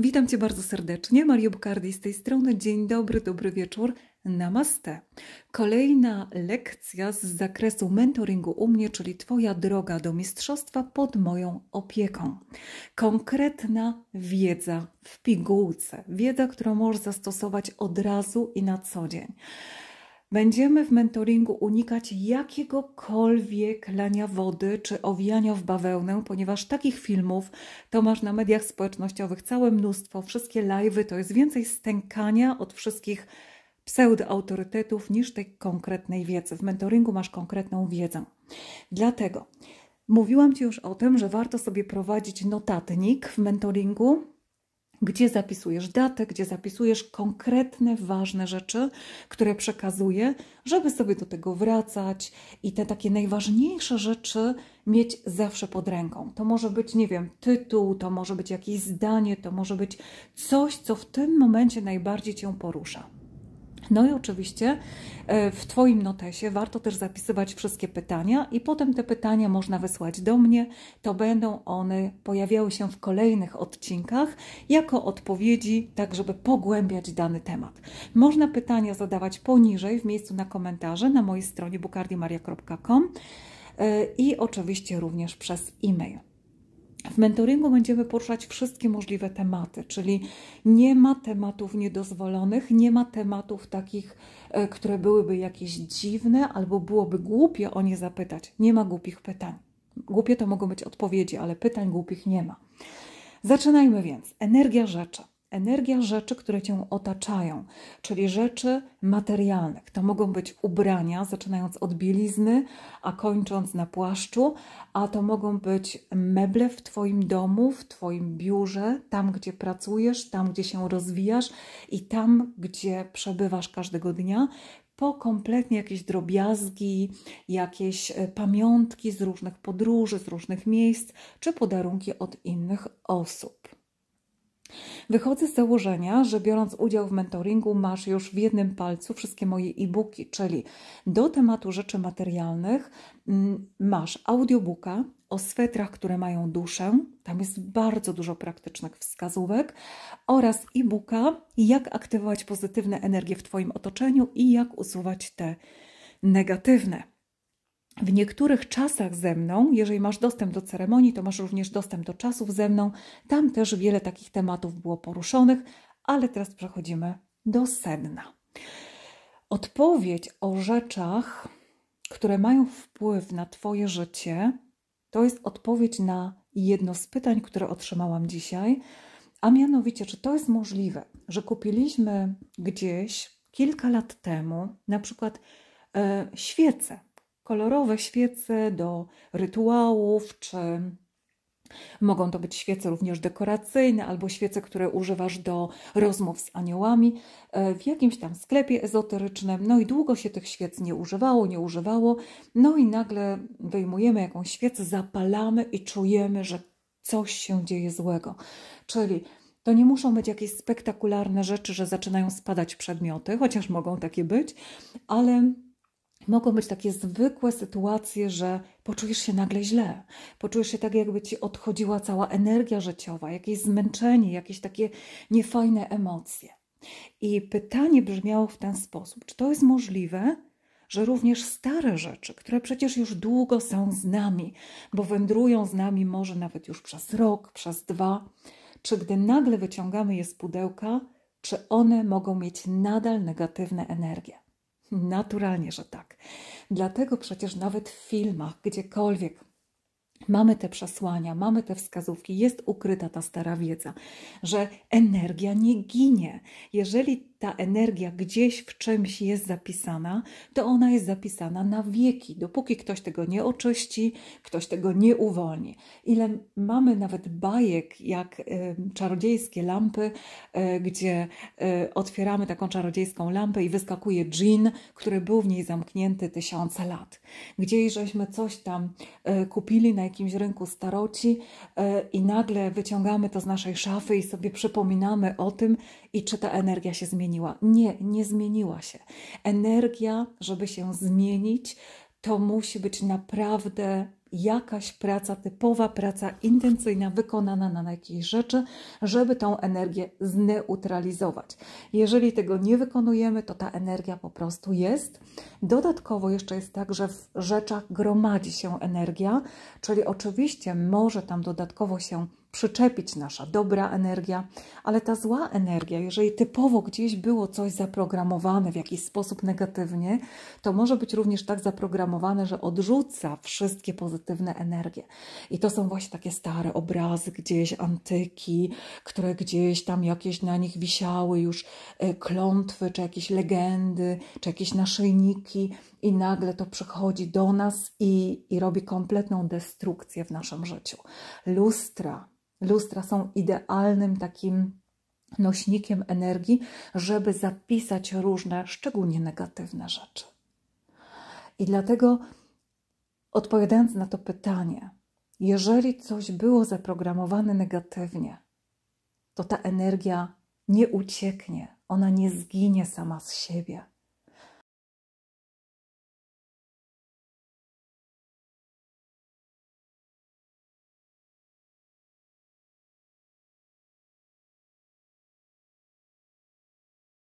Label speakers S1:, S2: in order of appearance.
S1: Witam Cię bardzo serdecznie, Mario Bukardi z tej strony. Dzień dobry, dobry wieczór, namaste. Kolejna lekcja z zakresu mentoringu u mnie, czyli Twoja droga do mistrzostwa pod moją opieką. Konkretna wiedza w pigułce, wiedza, którą możesz zastosować od razu i na co dzień. Będziemy w mentoringu unikać jakiegokolwiek lania wody czy owijania w bawełnę, ponieważ takich filmów to masz na mediach społecznościowych całe mnóstwo, wszystkie live'y to jest więcej stękania od wszystkich pseudoautorytetów niż tej konkretnej wiedzy. W mentoringu masz konkretną wiedzę. Dlatego mówiłam Ci już o tym, że warto sobie prowadzić notatnik w mentoringu, gdzie zapisujesz datę, gdzie zapisujesz konkretne, ważne rzeczy, które przekazuję, żeby sobie do tego wracać i te takie najważniejsze rzeczy mieć zawsze pod ręką. To może być, nie wiem, tytuł, to może być jakieś zdanie, to może być coś, co w tym momencie najbardziej Cię porusza. No i oczywiście e, w Twoim notesie warto też zapisywać wszystkie pytania i potem te pytania można wysłać do mnie. To będą one pojawiały się w kolejnych odcinkach jako odpowiedzi, tak żeby pogłębiać dany temat. Można pytania zadawać poniżej w miejscu na komentarze na mojej stronie bukardiamaria.com e, i oczywiście również przez e-mail. W mentoringu będziemy poruszać wszystkie możliwe tematy, czyli nie ma tematów niedozwolonych, nie ma tematów takich, e, które byłyby jakieś dziwne albo byłoby głupie o nie zapytać. Nie ma głupich pytań. Głupie to mogą być odpowiedzi, ale pytań głupich nie ma. Zaczynajmy więc. Energia rzeczy energia rzeczy, które cię otaczają, czyli rzeczy materialnych. To mogą być ubrania, zaczynając od bielizny, a kończąc na płaszczu, a to mogą być meble w twoim domu, w twoim biurze, tam gdzie pracujesz, tam gdzie się rozwijasz i tam gdzie przebywasz każdego dnia. Po kompletnie jakieś drobiazgi, jakieś e, pamiątki z różnych podróży, z różnych miejsc, czy podarunki od innych osób. Wychodzę z założenia, że biorąc udział w mentoringu, masz już w jednym palcu wszystkie moje e-booki, czyli do tematu rzeczy materialnych mm, masz audiobooka o swetrach, które mają duszę. Tam jest bardzo dużo praktycznych wskazówek oraz e-booka, jak aktywować pozytywne energie w Twoim otoczeniu i jak usuwać te negatywne w niektórych czasach ze mną, jeżeli masz dostęp do ceremonii, to masz również dostęp do czasów ze mną. Tam też wiele takich tematów było poruszonych, ale teraz przechodzimy do sedna. Odpowiedź o rzeczach, które mają wpływ na Twoje życie, to jest odpowiedź na jedno z pytań, które otrzymałam dzisiaj, a mianowicie, czy to jest możliwe, że kupiliśmy gdzieś kilka lat temu na przykład e, świece kolorowe świece do rytuałów, czy mogą to być świece również dekoracyjne, albo świece, które używasz do rozmów z aniołami e, w jakimś tam sklepie ezoterycznym. No i długo się tych świec nie używało, nie używało. No i nagle wyjmujemy jakąś świecę, zapalamy i czujemy, że coś się dzieje złego. Czyli to nie muszą być jakieś spektakularne rzeczy, że zaczynają spadać przedmioty, chociaż mogą takie być, ale mogą być takie zwykłe sytuacje, że poczujesz się nagle źle, poczujesz się tak, jakby ci odchodziła cała energia życiowa, jakieś zmęczenie, jakieś takie niefajne emocje. I pytanie brzmiało w ten sposób: czy to jest możliwe, że również stare rzeczy, które przecież już długo są z nami, bo wędrują z nami może nawet już przez rok, przez dwa, czy gdy nagle wyciągamy je z pudełka, czy one mogą mieć nadal negatywne energie? Naturalnie, że tak. Dlatego przecież nawet w filmach, gdziekolwiek mamy te przesłania, mamy te wskazówki, jest ukryta ta stara wiedza, że energia nie ginie. Jeżeli ta energia gdzieś w czymś jest zapisana, to ona jest zapisana na wieki, dopóki ktoś tego nie oczyści, ktoś tego nie uwolni. Ile mamy nawet bajek, jak y, czarodziejskie lampy, y, gdzie y, otwieramy taką czarodziejską lampę i wyskakuje dżin, który był w niej zamknięty tysiące lat. Gdzieś żeśmy coś tam kupili na jakimś rynku staroci i nagle wyciągamy to z naszej szafy i sobie przypominamy o tym i czy ta energia się zmieni zmieniła. Nie, nie zmieniła się. Energia, żeby się zmienić, to musi być naprawdę jakaś praca, typowa praca intencyjna, wykonana na jakiejś rzeczy, żeby tą energię zneutralizować. Jeżeli tego nie wykonujemy, to ta energia po prostu jest. Dodatkowo jeszcze jest tak, że w rzeczach gromadzi się energia, czyli oczywiście może tam dodatkowo się przyczepić nasza dobra energia, ale ta zła energia, jeżeli typowo gdzieś było coś zaprogramowane w jakiś sposób negatywnie, to może być również tak zaprogramowane, że odrzuca wszystkie pozytywne energie. I to są właśnie takie stare obrazy, gdzieś antyki, które gdzieś tam jakieś na nich wisiały już e, klątwy, czy jakieś legendy, czy jakieś naszyjniki, i nagle to przychodzi do nas i, i robi kompletną destrukcję w naszym życiu. Lustra, Lustra są idealnym takim nośnikiem energii, żeby zapisać różne, szczególnie negatywne rzeczy. I dlatego, odpowiadając na to pytanie, jeżeli coś było zaprogramowane negatywnie, to ta energia nie ucieknie, ona nie zginie sama z siebie.